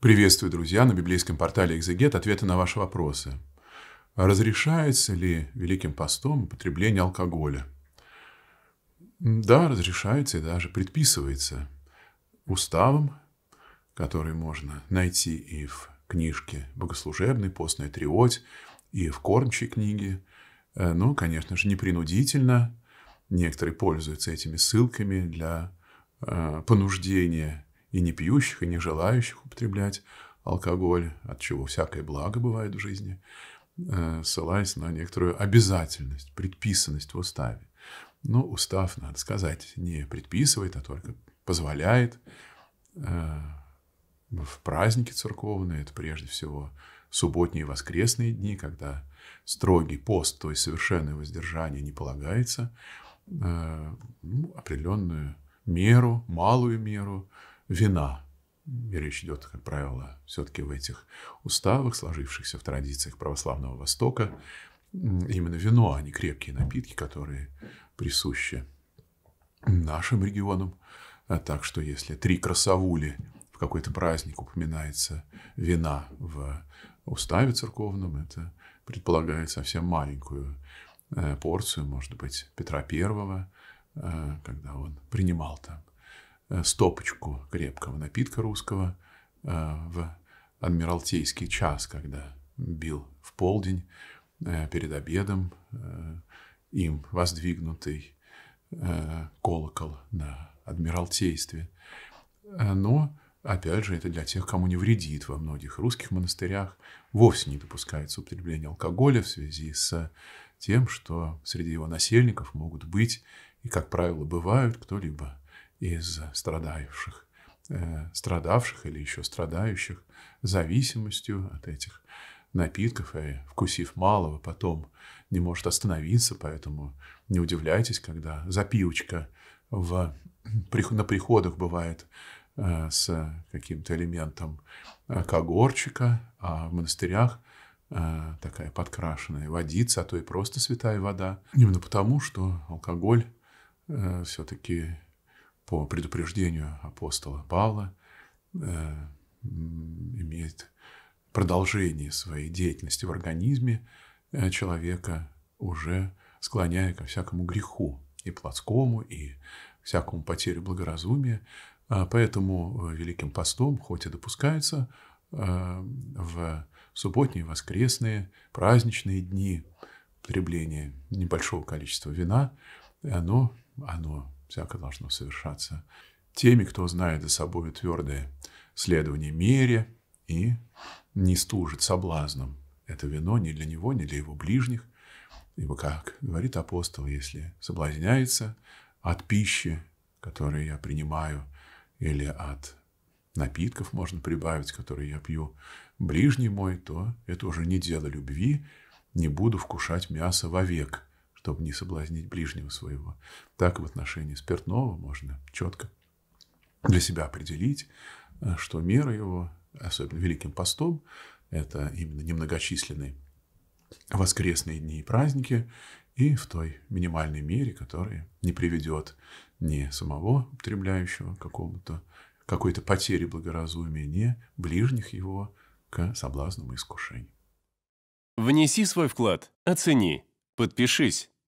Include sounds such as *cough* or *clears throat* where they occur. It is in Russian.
Приветствую, друзья, на библейском портале «Экзегет» ответы на ваши вопросы. Разрешается ли Великим постом употребление алкоголя? Да, разрешается и даже предписывается уставом, который можно найти и в книжке «Богослужебный», «Постная триоть», и в кормчей книге. Э, но, конечно же, не принудительно. Некоторые пользуются этими ссылками для э, понуждения и не пьющих, и не желающих употреблять алкоголь, от чего всякое благо бывает в жизни, э, ссылаясь на некоторую обязательность, предписанность в уставе. Но ну, устав, надо сказать, не предписывает, а только позволяет. Э, в праздники церковные, это прежде всего субботние и воскресные дни, когда строгий пост, то есть совершенное воздержание не полагается, э, ну, определенную меру, малую меру вина. И речь идет, как правило, все-таки в этих уставах, сложившихся в традициях православного Востока, именно вино, а не крепкие напитки, которые присущи нашим регионам. А так что если три красавули в какой-то праздник упоминается вина в уставе церковном, это предполагает совсем маленькую э, порцию, может быть, Петра Первого, э, когда он принимал там Э, стопочку крепкого напитка русского э, в адмиралтейский час, когда бил в полдень э, перед обедом им воздвигнутый колокол на адмиралтействе. Но, опять же, это для тех, кому не вредит. Во многих русских монастырях вовсе не допускается употребление алкоголя в связи с тем, что среди его насельников могут быть и, как правило, бывают кто-либо из страдающих, э, страдавших или еще страдающих зависимостью от этих напитков, и вкусив малого, потом не может остановиться, поэтому не удивляйтесь, когда запивочка в, *clears throat* на приходах бывает э, с каким-то элементом э, когорчика, а в монастырях такая подкрашенная водица, а то и просто святая вода. Именно потому, что алкоголь все-таки по предупреждению апостола Павла э, имеет продолжение своей деятельности в организме э, человека, уже склоняя ко всякому греху, и плотскому, и всякому потерю благоразумия. А поэтому э, Великим постом, хоть и допускается в субботние, воскресные, праздничные дни потребление небольшого количества вина, оно, оно всяко должно совершаться теми, кто знает за собой твердое следование мере и не стужит соблазном. Это вино ни для него, ни для его ближних. Ибо, как говорит апостол, если соблазняется от пищи, которую я принимаю, или от напитков можно прибавить, которые я пью, ближний мой, то это уже не дело любви, не буду вкушать мясо вовек чтобы не соблазнить ближнего своего. Так и в отношении спиртного можно четко для себя определить, э, что мера его, особенно Великим постом, это именно немногочисленные воскресные дни и праздники, и в той минимальной мере, которая не приведет ни самого употребляющего какому-то какой-то потери благоразумия, ни ближних его к соблазнам и искушениям. Внеси свой вклад, оцени, подпишись